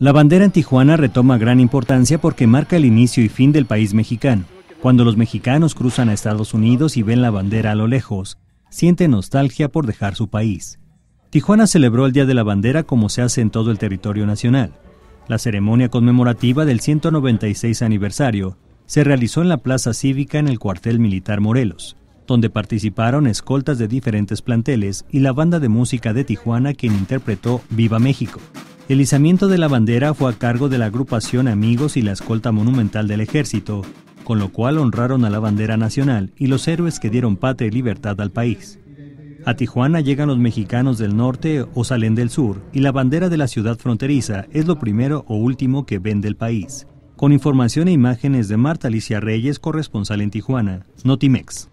La bandera en Tijuana retoma gran importancia porque marca el inicio y fin del país mexicano. Cuando los mexicanos cruzan a Estados Unidos y ven la bandera a lo lejos, sienten nostalgia por dejar su país. Tijuana celebró el Día de la Bandera como se hace en todo el territorio nacional. La ceremonia conmemorativa del 196 aniversario se realizó en la Plaza Cívica en el cuartel militar Morelos, donde participaron escoltas de diferentes planteles y la banda de música de Tijuana quien interpretó Viva México. El izamiento de la bandera fue a cargo de la agrupación Amigos y la escolta monumental del ejército, con lo cual honraron a la bandera nacional y los héroes que dieron patria y libertad al país. A Tijuana llegan los mexicanos del norte o salen del sur, y la bandera de la ciudad fronteriza es lo primero o último que ven del país. Con información e imágenes de Marta Alicia Reyes, corresponsal en Tijuana, Notimex.